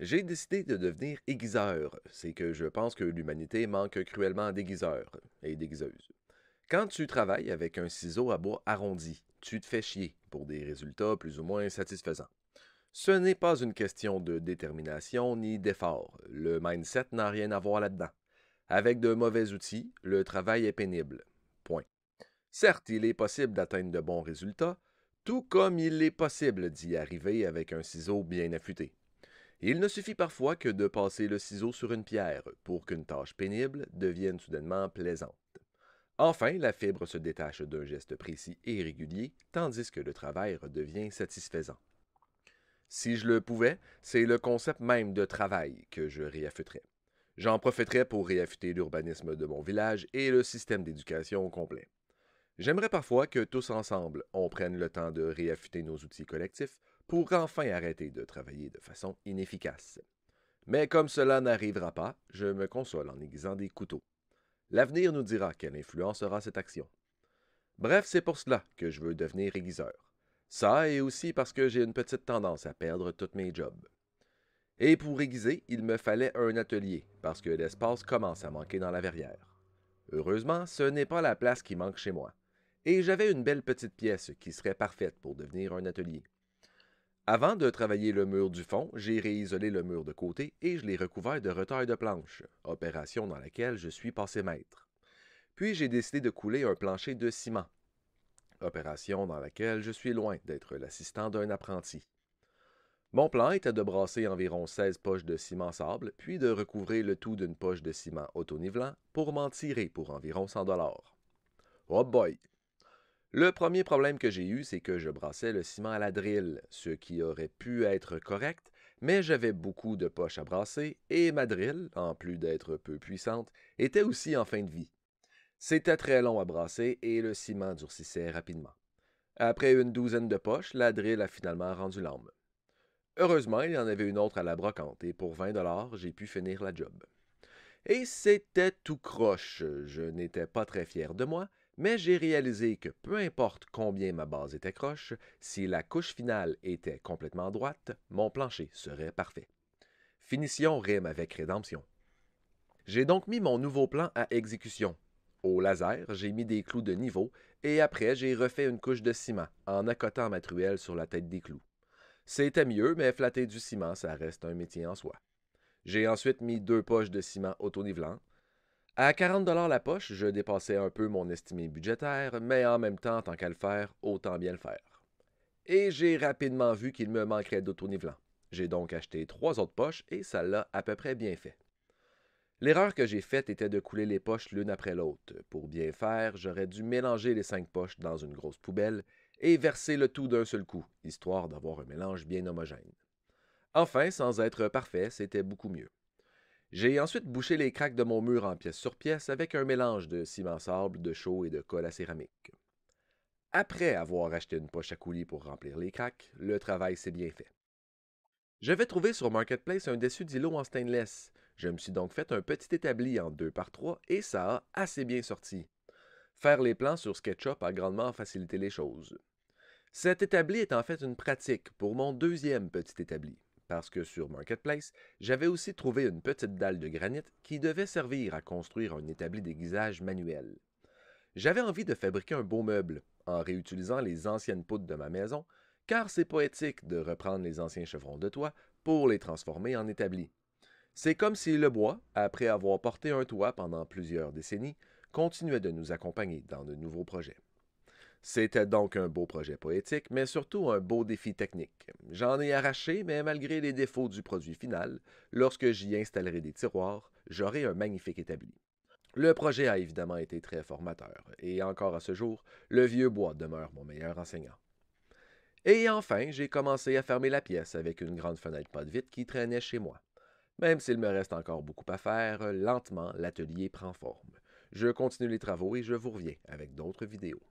J'ai décidé de devenir aiguiseur. C'est que je pense que l'humanité manque cruellement d'aiguiseurs et d'aiguiseuses. Quand tu travailles avec un ciseau à bois arrondi, tu te fais chier pour des résultats plus ou moins satisfaisants. Ce n'est pas une question de détermination ni d'effort. Le mindset n'a rien à voir là-dedans. Avec de mauvais outils, le travail est pénible. Point. Certes, il est possible d'atteindre de bons résultats, tout comme il est possible d'y arriver avec un ciseau bien affûté. Il ne suffit parfois que de passer le ciseau sur une pierre pour qu'une tâche pénible devienne soudainement plaisante. Enfin, la fibre se détache d'un geste précis et régulier, tandis que le travail redevient satisfaisant. Si je le pouvais, c'est le concept même de travail que je réaffûterais. J'en profiterais pour réaffûter l'urbanisme de mon village et le système d'éducation au complet. J'aimerais parfois que tous ensemble, on prenne le temps de réaffûter nos outils collectifs pour enfin arrêter de travailler de façon inefficace. Mais comme cela n'arrivera pas, je me console en aiguisant des couteaux. L'avenir nous dira quelle influence aura cette action. Bref, c'est pour cela que je veux devenir aiguiseur. Ça et aussi parce que j'ai une petite tendance à perdre tous mes jobs. Et pour aiguiser, il me fallait un atelier, parce que l'espace commence à manquer dans la verrière. Heureusement, ce n'est pas la place qui manque chez moi, et j'avais une belle petite pièce qui serait parfaite pour devenir un atelier. Avant de travailler le mur du fond, j'ai réisolé le mur de côté et je l'ai recouvert de retailles de planches, opération dans laquelle je suis passé maître. Puis j'ai décidé de couler un plancher de ciment, opération dans laquelle je suis loin d'être l'assistant d'un apprenti. Mon plan était de brasser environ 16 poches de ciment sable, puis de recouvrir le tout d'une poche de ciment autonivelant pour m'en tirer pour environ 100 dollars. Oh boy, le premier problème que j'ai eu, c'est que je brassais le ciment à la drille, ce qui aurait pu être correct, mais j'avais beaucoup de poches à brasser et ma drille, en plus d'être peu puissante, était aussi en fin de vie. C'était très long à brasser et le ciment durcissait rapidement. Après une douzaine de poches, la drille a finalement rendu l'âme. Heureusement, il y en avait une autre à la brocante et pour 20 dollars, j'ai pu finir la job. Et c'était tout croche. Je n'étais pas très fier de moi, mais j'ai réalisé que peu importe combien ma base était croche, si la couche finale était complètement droite, mon plancher serait parfait. Finition rime avec rédemption. J'ai donc mis mon nouveau plan à exécution. Au laser, j'ai mis des clous de niveau et après j'ai refait une couche de ciment en accotant ma truelle sur la tête des clous. C'était mieux, mais flatter du ciment, ça reste un métier en soi. J'ai ensuite mis deux poches de ciment autonivelant à 40 la poche, je dépassais un peu mon estimé budgétaire, mais en même temps, tant qu'à le faire, autant bien le faire. Et j'ai rapidement vu qu'il me manquerait d'autonivelant. J'ai donc acheté trois autres poches et ça l'a à peu près bien fait. L'erreur que j'ai faite était de couler les poches l'une après l'autre. Pour bien faire, j'aurais dû mélanger les cinq poches dans une grosse poubelle et verser le tout d'un seul coup, histoire d'avoir un mélange bien homogène. Enfin, sans être parfait, c'était beaucoup mieux. J'ai ensuite bouché les craques de mon mur en pièce sur pièce avec un mélange de ciment-sable, de chaux et de colle à céramique. Après avoir acheté une poche à coulis pour remplir les craques, le travail s'est bien fait. J'avais trouvé sur Marketplace un dessus d'îlot en stainless. Je me suis donc fait un petit établi en 2 par 3 et ça a assez bien sorti. Faire les plans sur SketchUp a grandement facilité les choses. Cet établi est en fait une pratique pour mon deuxième petit établi parce que sur Marketplace, j'avais aussi trouvé une petite dalle de granit qui devait servir à construire un établi d'aiguisage manuel. J'avais envie de fabriquer un beau meuble en réutilisant les anciennes poutres de ma maison, car c'est poétique de reprendre les anciens chevrons de toit pour les transformer en établi. C'est comme si le bois, après avoir porté un toit pendant plusieurs décennies, continuait de nous accompagner dans de nouveaux projets. C'était donc un beau projet poétique, mais surtout un beau défi technique. J'en ai arraché, mais malgré les défauts du produit final, lorsque j'y installerai des tiroirs, j'aurai un magnifique établi. Le projet a évidemment été très formateur, et encore à ce jour, le vieux bois demeure mon meilleur enseignant. Et enfin, j'ai commencé à fermer la pièce avec une grande fenêtre pas de vitre qui traînait chez moi. Même s'il me reste encore beaucoup à faire, lentement l'atelier prend forme. Je continue les travaux et je vous reviens avec d'autres vidéos.